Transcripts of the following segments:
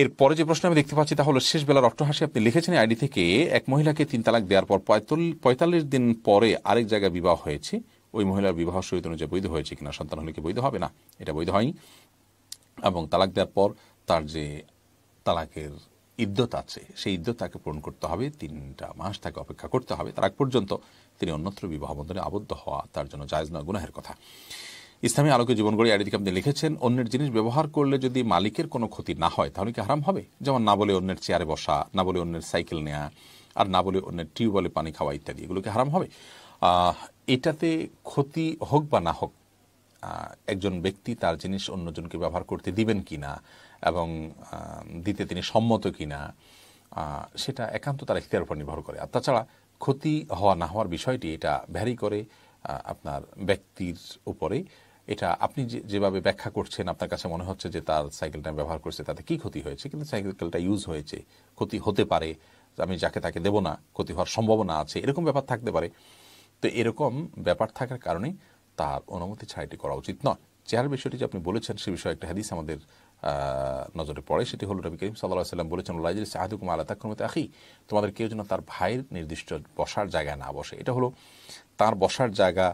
এর পরে যে প্রশ্ন আমি দেখতে পাচ্ছি তা হলো শেষ বেলার অট্টহাসি আপনি লিখেছেন আইডি থেকে এক মহিলাকে তিন তালাক দেওয়ার পর পঁয়তাল্লিশ দিন পরে আরেক জায়গায় বিবাহ হয়েছে ওই মহিলার বিবাহ সহিত অনুযায়ী বৈধ হয়েছে কিনা সন্তান হলে কি বৈধ হবে না এটা বৈধ হয়নি এবং তালাক দেওয়ার পর তার যে তালাকের ইদ্যত আছে সেই ইদ্যত তাকে পূরণ করতে হবে তিনটা মাস তাকে অপেক্ষা করতে হবে তার আগ পর্যন্ত তিনি অন্যত্র বিবাহ বন্ধনে আবদ্ধ হওয়া তার জন্য জায়জ নয় গুনাহের কথা ইসলামী আলোকে জীবন গড়ে আরিদিকে আপনি লিখেছেন অন্যের জিনিস ব্যবহার করলে যদি মালিকের কোনো ক্ষতি না হয় তাহলে কি হারাম হবে যেমন না বলে অন্যের চেয়ারে বসা না বলে অন্যের সাইকেল নেওয়া আর না বলে অন্যের টিউবওয়েলে পানি খাওয়া ইত্যাদি এগুলো কি হারাম হবে এটাতে ক্ষতি হোক বা না হোক একজন ব্যক্তি তার জিনিস অন্যজনকে ব্যবহার করতে দিবেন কি না এবং দিতে তিনি সম্মত কি না সেটা একান্ত তার ইখতিয়ার উপর নির্ভর করে আর তাছাড়া ক্ষতি হওয়া না হওয়ার বিষয়টি এটা ভ্যারি করে আপনার ব্যক্তির উপরে এটা আপনি যেভাবে ব্যাখ্যা করছেন আপনার কাছে মনে হচ্ছে যে তার সাইকেলটা ব্যবহার করছে তাতে কি ক্ষতি হয়েছে কিন্তু সাইকেলটা ইউজ হয়েছে ক্ষতি হতে পারে আমি যাকে তাকে দেব না ক্ষতি হওয়ার সম্ভাবনা আছে এরকম ব্যাপার থাকতে পারে তো এরকম ব্যাপার থাকার কারণে তার অনুমতি ছাড়াটি করা উচিত নয় চেয়ার বিষয়টি যে আপনি বলেছেন সে বিষয়ে একটা হাদিস আমাদের নজরে পড়ে সেটি হল রবি করিম সাল্লাহ সাল্লাম বলেছেন লাইজুল সাহাদুকুম আলাতাক্রমিত আখি তোমাদের কেউ যেন তার ভাইয়ের নির্দিষ্ট বসার জায়গায় না বসে এটা হলো তার বসার জায়গা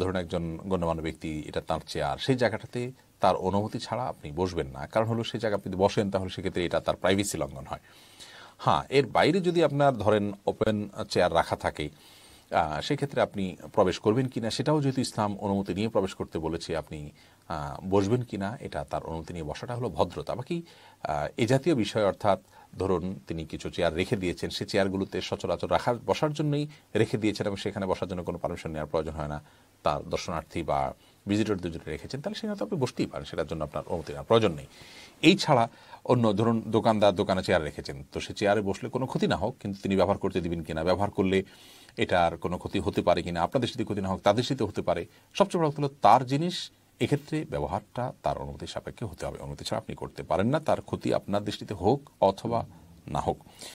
ধরুন একজন গণ্যমান্য ব্যক্তি এটা তাঁর চেয়ার সেই জায়গাটাতে তার অনুমতি ছাড়া আপনি বসবেন না কারণ হলো সেই জায়গা আপনি বসেন তাহলে সেক্ষেত্রে এটা তার প্রাইভেসি লঙ্ঘন হয় হ্যাঁ এর বাইরে যদি আপনার ধরেন ওপেন চেয়ার রাখা থাকে সেক্ষেত্রে আপনি প্রবেশ করবেন কিনা সেটাও যেহেতু ইসলাম অনুমতি নিয়ে প্রবেশ করতে বলেছে আপনি বসবেন কি না এটা তার অনুমতি নিয়ে বসাটা হলো ভদ্রতা বাকি এ জাতীয় বিষয় অর্থাৎ ধরুন তিনি কিছু চেয়ার রেখে দিয়েছেন সে চেয়ারগুলোতে সচরাচর রাখার বসার জন্যই রেখে দিয়েছেন এবং সেখানে বসার জন্য কোনো পারমিশন নেওয়ার প্রয়োজন হয় না তার দর্শনার্থী বা ভিজিটরদের দুজন রেখেছেন তাহলে সেখানে তো আপনি বসতেই পারেন সেটার জন্য আপনার অনুমতি নেওয়ার প্রয়োজন নেই এই ছাড়া অন্য ধরুন দোকানদার দোকানে চেয়ার রেখেছেন তো সে চেয়ারে বসলে কোনো ক্ষতি না হোক কিন্তু তিনি ব্যবহার করতে দিবেন কিনা ব্যবহার করলে এটার কোনো ক্ষতি হতে পারে কিনা আপনাদের সাথে ক্ষতি না হোক তাদের সাথে হতে পারে সবচেয়ে বড় হলো তার জিনিস এক্ষেত্রে ব্যবহারটা তার অনুমতি সাপেক্ষে হতে হবে অনুমতি ছাড়া আপনি করতে পারেন না তার ক্ষতি আপনার দৃষ্টিতে হোক অথবা না হোক